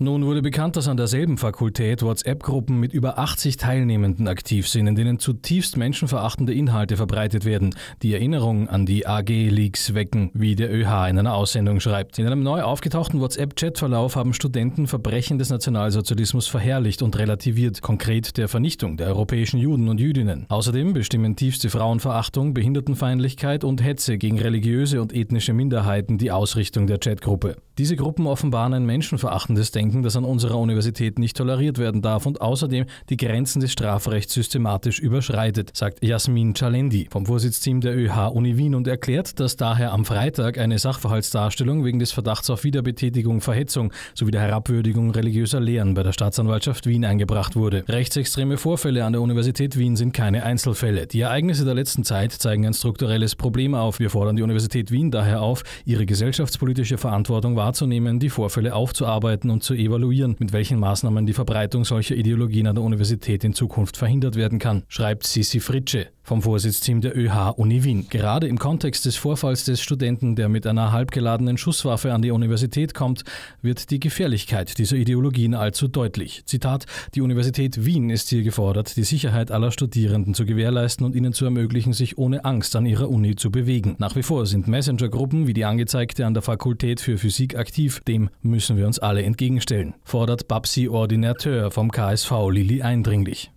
Nun wurde bekannt, dass an derselben Fakultät WhatsApp-Gruppen mit über 80 Teilnehmenden aktiv sind, in denen zutiefst menschenverachtende Inhalte verbreitet werden, die Erinnerungen an die AG-Leaks wecken, wie der ÖH in einer Aussendung schreibt. In einem neu aufgetauchten WhatsApp-Chat-Verlauf haben Studenten Verbrechen des Nationalsozialismus verherrlicht und relativiert, konkret der Vernichtung der europäischen Juden und Jüdinnen. Außerdem bestimmen tiefste Frauenverachtung, Behindertenfeindlichkeit und Hetze gegen religiöse und ethnische Minderheiten die Ausrichtung der Chat-Gruppe. Diese Gruppen offenbaren ein menschenverachtendes Denken denken, das an unserer Universität nicht toleriert werden darf und außerdem die Grenzen des Strafrechts systematisch überschreitet, sagt Jasmin Chalendi vom Vorsitzteam der ÖH Uni Wien und erklärt, dass daher am Freitag eine Sachverhaltsdarstellung wegen des Verdachts auf Wiederbetätigung, Verhetzung sowie der Herabwürdigung religiöser Lehren bei der Staatsanwaltschaft Wien eingebracht wurde. Rechtsextreme Vorfälle an der Universität Wien sind keine Einzelfälle. Die Ereignisse der letzten Zeit zeigen ein strukturelles Problem auf. Wir fordern die Universität Wien daher auf, ihre gesellschaftspolitische Verantwortung wahrzunehmen, die Vorfälle aufzuarbeiten und zu evaluieren, mit welchen Maßnahmen die Verbreitung solcher Ideologien an der Universität in Zukunft verhindert werden kann, schreibt Sisi Fritsche vom Vorsitzteam der ÖH Uni Wien. Gerade im Kontext des Vorfalls des Studenten, der mit einer halbgeladenen Schusswaffe an die Universität kommt, wird die Gefährlichkeit dieser Ideologien allzu deutlich. Zitat, die Universität Wien ist hier gefordert, die Sicherheit aller Studierenden zu gewährleisten und ihnen zu ermöglichen, sich ohne Angst an ihrer Uni zu bewegen. Nach wie vor sind Messenger-Gruppen wie die angezeigte an der Fakultät für Physik aktiv. Dem müssen wir uns alle entgegenstellen, fordert Babsi Ordinateur vom KSV Lilly eindringlich.